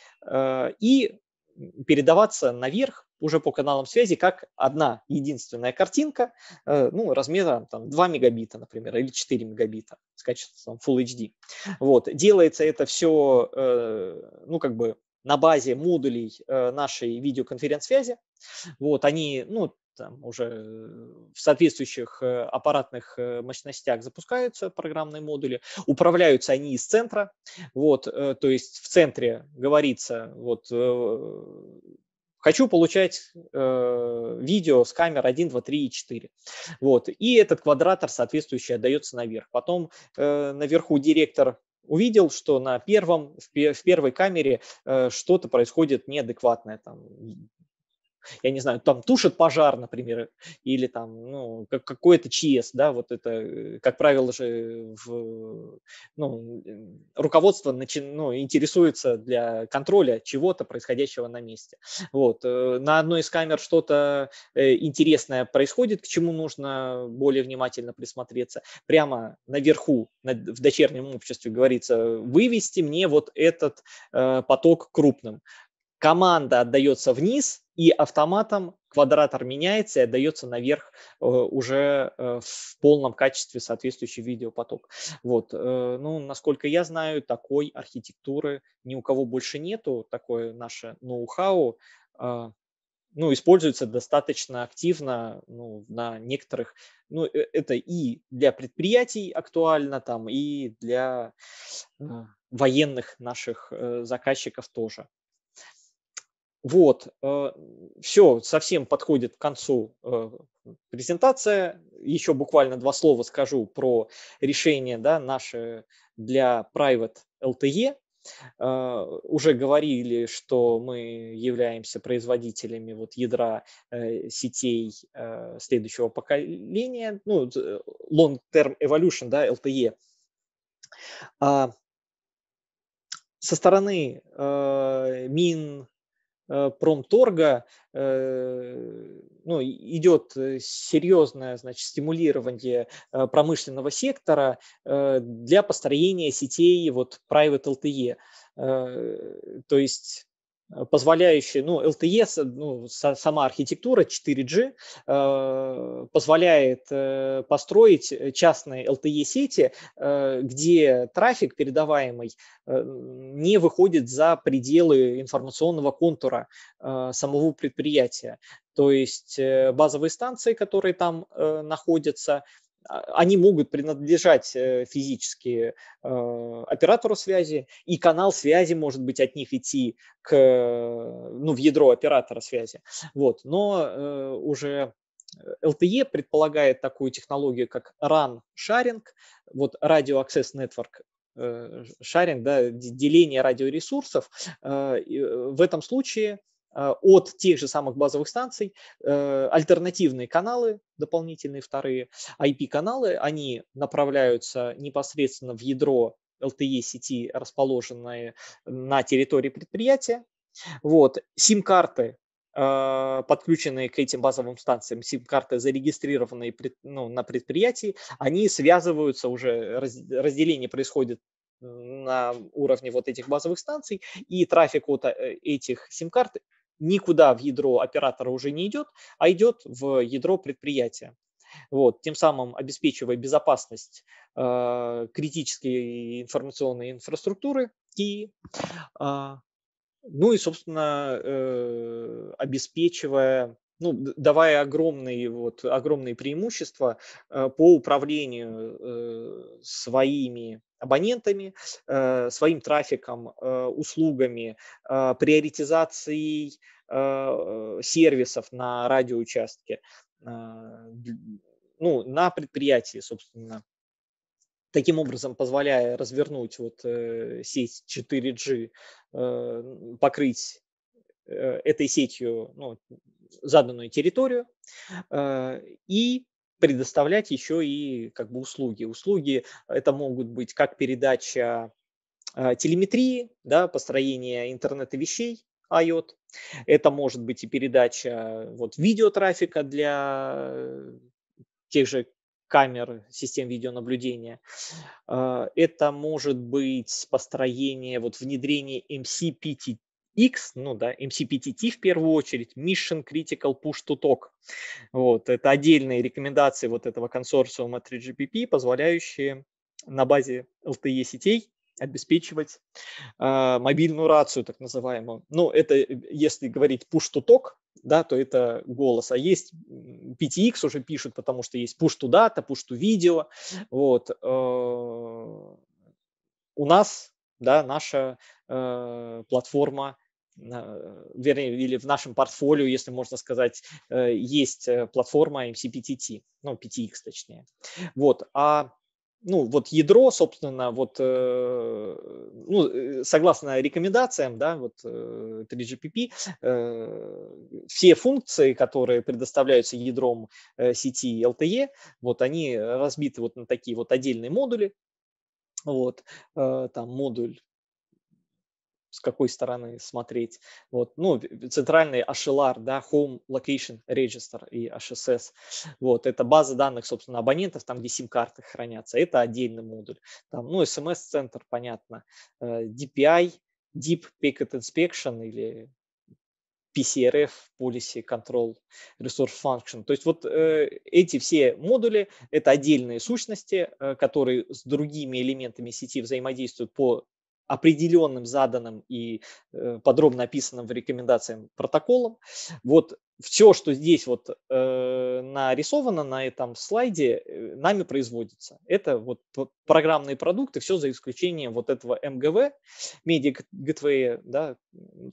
B: и передаваться наверх уже по каналам связи как одна единственная картинка, э, ну, размером там 2 мегабита, например, или 4 мегабита с качеством Full HD. Вот. Делается это все, э, ну, как бы на базе модулей э, нашей видеоконференц-связи. Вот, они, ну, там уже в соответствующих э, аппаратных э, мощностях запускаются программные модули, управляются они из центра, вот, э, то есть в центре говорится, вот, хочу получать э, видео с камер 1, 2, 3 и 4. Вот. И этот квадратор соответствующий отдается наверх. Потом э, наверху директор увидел, что на первом, в, в первой камере э, что-то происходит неадекватное, там я не знаю, там тушит пожар, например, или там, ну, какой-то ЧС, да, вот это, э, как правило же, э, в, ну, э, руководство начи, ну, интересуется для контроля чего-то происходящего на месте. Вот, на одной из камер что-то интересное происходит, к чему нужно более внимательно присмотреться. Прямо наверху, в дочернем обществе говорится, вывести мне вот этот поток крупным команда отдается вниз, и автоматом квадратор меняется и отдается наверх э, уже э, в полном качестве соответствующий видеопоток. Вот. Э, ну, насколько я знаю, такой архитектуры ни у кого больше нету, такое наше ноу-хау а, ну, используется достаточно активно ну, на некоторых, ну, это и для предприятий актуально там, и для а, военных наших заказчиков тоже. Вот, э, все совсем подходит к концу э, презентация. Еще буквально два слова скажу про решение да, наше для Private LTE. Э, уже говорили, что мы являемся производителями вот ядра сетей следующего поколения, ну, Long Term Evolution, да, LTE. А со стороны Мин, Э, промторга э, ну, идет э, серьезное значит, стимулирование промышленного сектора для построения сетей вот, Private LTE. То есть Э, позволяющие, ну, LTE, ну, сама архитектура 4G э, позволяет э, построить э, частные LTE сети, э, где трафик передаваемый э, не выходит за пределы информационного контура э, самого предприятия. То есть э, базовые станции, которые там э, находятся, а, они могут принадлежать э, физически э, оператору связи, и канал связи может быть от них идти к, ну, в ядро оператора связи. Вот. Но э, уже LTE предполагает такую технологию, как RAN шаринг, вот Radio Access Network шаринг, да, деление радиоресурсов. В этом случае Э, от тех же самых базовых станций э, альтернативные каналы, дополнительные вторые IP-каналы, они направляются непосредственно в ядро LTE сети, расположенные на территории предприятия. Вот. Сим-карты э, подключенные к этим базовым станциям, сим-карты, зарегистрированные ну, на предприятии, они связываются уже, разделение происходит на уровне вот этих базовых станций, и трафик вот э, этих сим-карт никуда в ядро оператора уже не идет, а идет в ядро предприятия. Вот, тем самым обеспечивая безопасность э, критической информационной инфраструктуры и, э, ну и, собственно, э, обеспечивая ну, давая огромные, вот, огромные преимущества э, по управлению э, своими абонентами, э, своим трафиком, услугами, приоритизацией сервисов на радиоучастке, ну, на предприятии, собственно, таким образом позволяя развернуть вот сеть 4G, покрыть Э, этой сетью ну, заданную территорию э, и предоставлять еще и как бы услуги. Услуги э, это могут быть как передача телеметрии, да, построение интернета вещей, IOT. Это может быть и передача вот, видеотрафика для тех же камер, систем видеонаблюдения. Это может быть построение, вот внедрение MCPT, X, ну да, MCPTT в первую очередь, Mission Critical Push to Talk. Вот, это отдельные рекомендации вот этого консорциума 3GPP, позволяющие на базе LTE сетей обеспечивать э, мобильную рацию, так называемую. Ну, это э, если говорить push-to-talk, да, то это голос. А есть PTX уже пишут, потому что есть push-to-data, push to video Вот. Э, у нас, да, наша э, платформа Э, вернее, или в нашем портфолио, если можно сказать, э, есть э, платформа MCPTT, ну, PTX точнее. Вот, а ну, вот ядро, собственно, вот, ну, согласно рекомендациям, да, вот 3GPP, все функции, которые предоставляются ядром сети LTE, вот они разбиты вот на такие вот отдельные модули, вот, там модуль с какой стороны смотреть. Вот, ну, центральный HLR, да, Home Location Register и HSS. Вот, это база данных, собственно, абонентов, там, где сим-карты хранятся. Это отдельный модуль. Там, ну, SMS-центр, эм понятно, DPI, э, Deep Packet Inspection или PCRF, Policy Control Resource Function. То есть вот э, эти все модули – это отдельные сущности, э, которые с другими элементами сети взаимодействуют по определенным заданным и э, подробно описанным в рекомендациям протоколом. Вот все, что здесь вот э, нарисовано на этом слайде, э, нами производится. Это вот программные продукты, все за исключением вот этого МГВ, Media Gateway, да,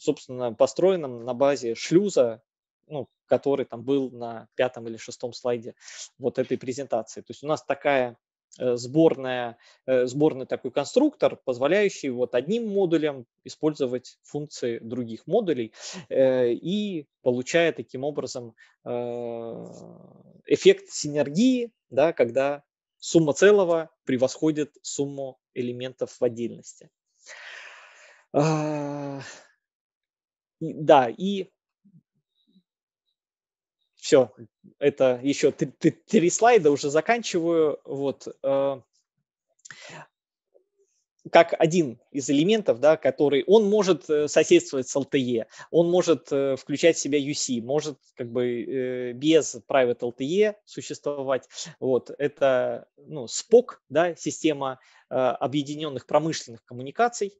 B: собственно, построенным на базе шлюза, ну, который там был на пятом или шестом слайде вот этой презентации. То есть у нас такая Э, сборная, э, сборный такой конструктор, позволяющий вот одним модулем использовать функции других модулей э, и получая таким образом эффект синергии, да, когда сумма целого превосходит сумму элементов в отдельности. А, да, и все, это еще три, три слайда, уже заканчиваю. Вот. Э, как один из элементов, да, который он может э, соседствовать с LTE, он может э, включать в себя UC, может как бы без private LTE существовать. Вот это ну, SPOC, да, система объединенных промышленных коммуникаций.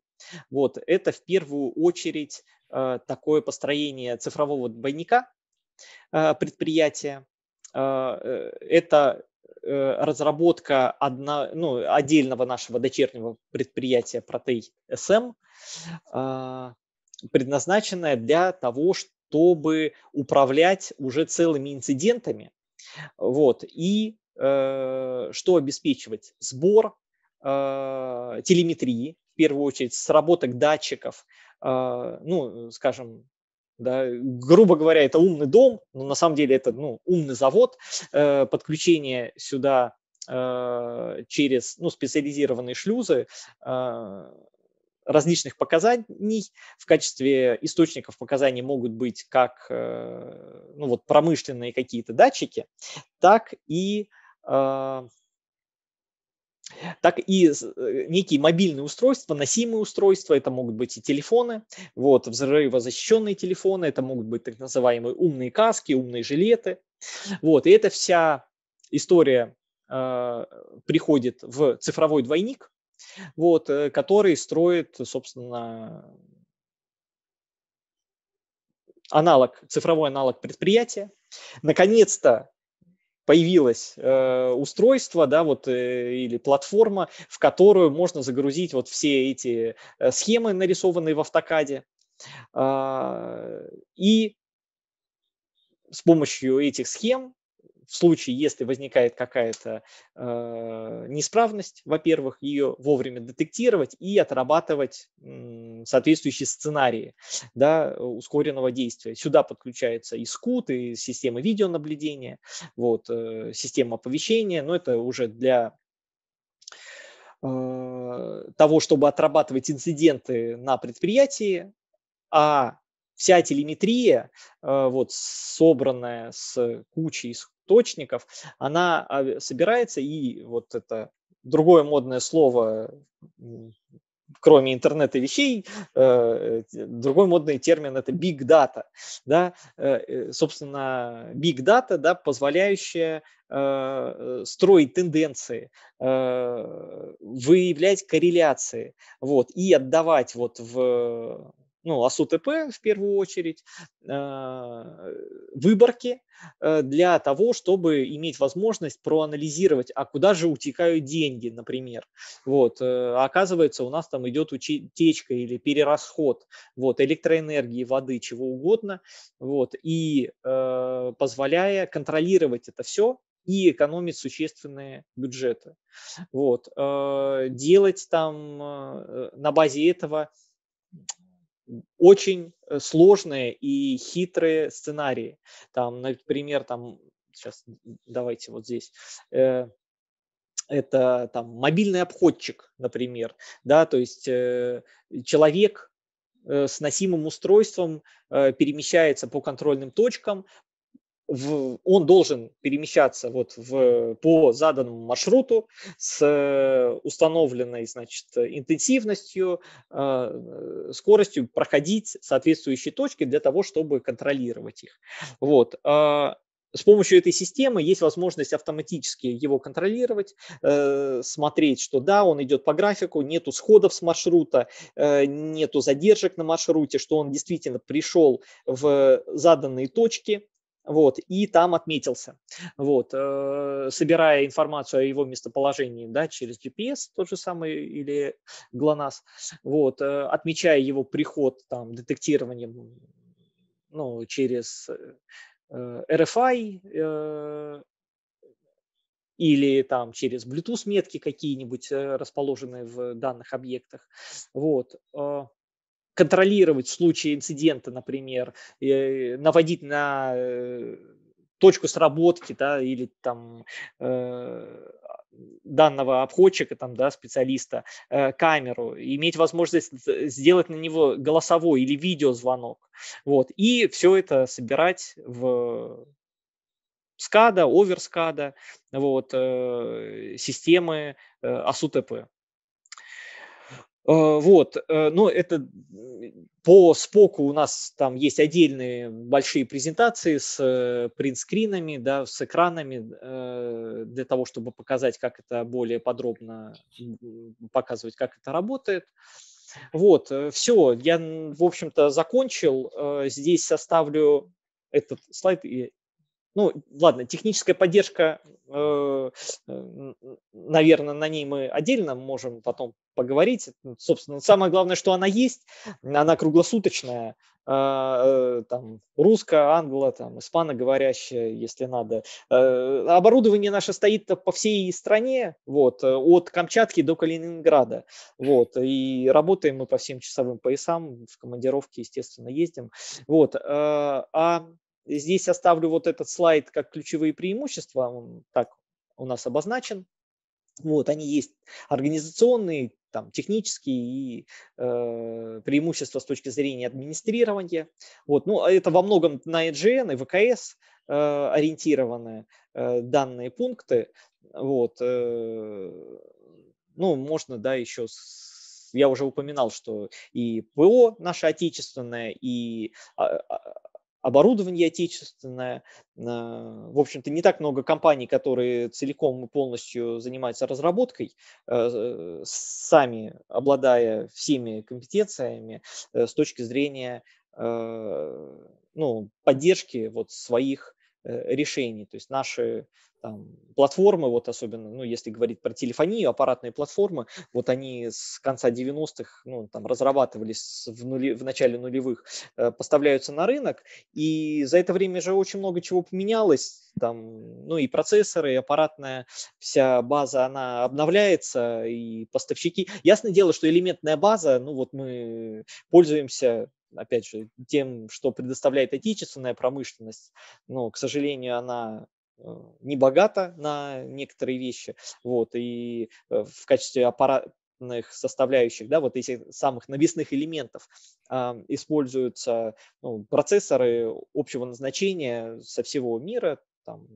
B: Вот это в первую очередь такое построение цифрового двойника, Э, предприятия. А, э, это э, разработка одна, ну, отдельного нашего дочернего предприятия Протей СМ, а, предназначенная для того, чтобы управлять уже целыми инцидентами. Вот. И что обеспечивать? Сбор а, телеметрии, в первую очередь, сработок датчиков, ну, скажем, да, грубо говоря, это умный дом, но на самом деле это ну, умный завод. Э, подключение сюда э, через ну, специализированные шлюзы э, различных показаний. В качестве источников показаний могут быть как ну, вот промышленные какие-то датчики, так и так и э, некие мобильные устройства, носимые устройства, это могут быть и телефоны, вот, взрывозащищенные телефоны, это могут быть так называемые умные каски, умные жилеты, вот, и эта вся история э, приходит в цифровой двойник, вот, э, который строит, собственно, аналог, цифровой аналог предприятия. Наконец-то появилось э, устройство, да, вот э, или платформа, в которую можно загрузить вот все эти э, схемы, нарисованные в автокаде, э, и с помощью этих схем в случае, если возникает какая-то э, неисправность, во-первых, ее вовремя детектировать и отрабатывать э, соответствующие сценарии да, э, ускоренного действия. Сюда подключаются и скут, и система видеонаблюдения, вот, э, система оповещения, но это уже для э, того, чтобы отрабатывать инциденты на предприятии, а вся телеметрия, э, вот, собранная с кучей источников, она а, собирается, и вот это другое модное слово, кроме интернета вещей, э, э, другой модный термин – это big data. Да? Собственно, big data, да, позволяющая строить тенденции, выявлять корреляции вот, и отдавать вот в ну, АСУТП в первую очередь, а, выборки э, для того, чтобы иметь возможность проанализировать, а куда же утекают деньги, например. Вот, э, оказывается, у нас там идет утечка или перерасход вот, электроэнергии, воды, чего угодно, вот, и э, позволяя контролировать это все, и экономить существенные бюджеты. Вот. Делать там на базе этого очень э, сложные и хитрые сценарии. Там, например, там сейчас давайте вот здесь. Э, это там мобильный обходчик, например, да, то есть э, человек э, с носимым устройством э, перемещается по контрольным точкам, в, он должен перемещаться вот в, по заданному маршруту с э, установленной значит, интенсивностью, э, скоростью, проходить соответствующие точки для того, чтобы контролировать их. Вот э, с помощью этой системы есть возможность автоматически его контролировать, э, смотреть, что да, он идет по графику, нету сходов с маршрута, э, нету задержек на маршруте, что он действительно пришел в заданные точки, вот, и там отметился, вот, э, собирая информацию о его местоположении, да, через GPS тот же самый или ГЛОНАСС, вот, э, отмечая его приход там детектированием, ну, через э, RFI э, или там через Bluetooth метки какие-нибудь э, расположенные в данных объектах, вот, э, контролировать в случае инцидента, например, наводить на э, точку сработки, да, или там э, данного обходчика, там, да, специалиста, э, камеру, иметь возможность сделать на него голосовой или видеозвонок. Вот. И все это собирать в скада, оверскада, вот, системы АСУТП. Э, вот, э, но это по споку у нас там есть отдельные большие презентации с э, принтскринами, да, с экранами для того, чтобы показать, как это более подробно показывать, как это работает. Вот, все, я, в общем-то, закончил. Здесь составлю этот слайд, и ну, ладно, техническая поддержка, э, наверное, на ней мы отдельно можем потом поговорить. Ну, собственно, самое главное, что она есть, она круглосуточная, э, э, там, русско, англо, там, испаноговорящая, если надо. Оборудование наше стоит по всей стране, вот, от Камчатки до Калининграда, вот, и работаем мы по всем часовым поясам, в командировке, естественно, ездим, вот, а Здесь оставлю вот этот слайд как ключевые преимущества, он так у нас обозначен. Вот, они есть организационные, там, технические и э, преимущества с точки зрения администрирования. Вот, ну, а это во многом на EGN и ВКС э, ориентированы э, данные пункты. Вот, э, ну, можно, да, еще с я уже упоминал, что и ПО наше отечественное, и а, а, оборудование отечественное. В общем-то, не так много компаний, которые целиком и полностью занимаются разработкой, э, э, сами обладая всеми компетенциями э, с точки зрения ну, поддержки вот своих Э, решений. То есть наши там, платформы, вот особенно, ну, если говорить про телефонию, аппаратные платформы, вот они с конца 90-х ну, там, разрабатывались в, нуле, в начале нулевых, э, поставляются на рынок, и за это время же очень много чего поменялось, там, ну и процессоры, и аппаратная вся база, она обновляется, и поставщики. Ясное дело, что элементная база, ну вот мы пользуемся опять же, тем, что предоставляет отечественная промышленность, но, к сожалению, она э, не богата на некоторые вещи, вот, и э, в качестве аппаратных составляющих, да, вот этих самых навесных элементов э, используются ну, процессоры общего назначения со всего мира, там,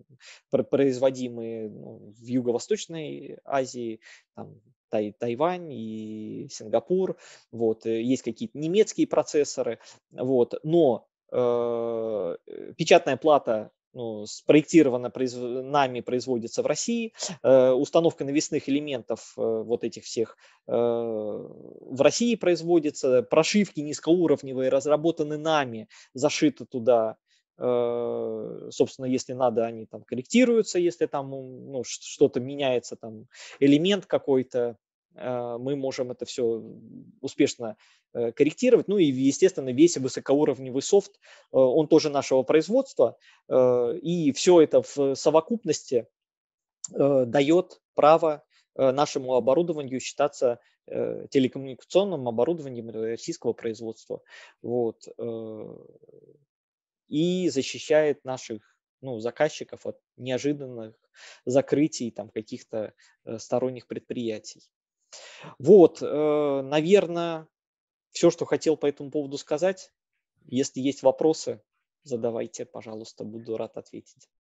B: производимые ну, в Юго-Восточной Азии, там, Тай, Тайвань и Сингапур, вот, э, есть какие-то немецкие процессоры, вот, но э, э печатная плата ну, спроектировано произв... нами, производится в России. Э, установка навесных элементов э, вот этих всех э, в России производится. Прошивки низкоуровневые разработаны нами, зашиты туда. Э, собственно, если надо, они там корректируются, если там ну, что-то меняется, там элемент какой-то, э, мы можем это все успешно э, корректировать. Ну и, естественно, весь высокоуровневый софт, он тоже нашего производства, и все это в совокупности дает право нашему оборудованию считаться телекоммуникационным оборудованием российского производства. Вот и защищает наших ну, заказчиков от неожиданных закрытий там каких-то э, сторонних предприятий. Вот, э, наверное, все, что хотел по этому поводу сказать. Если есть вопросы, задавайте, пожалуйста, буду рад ответить.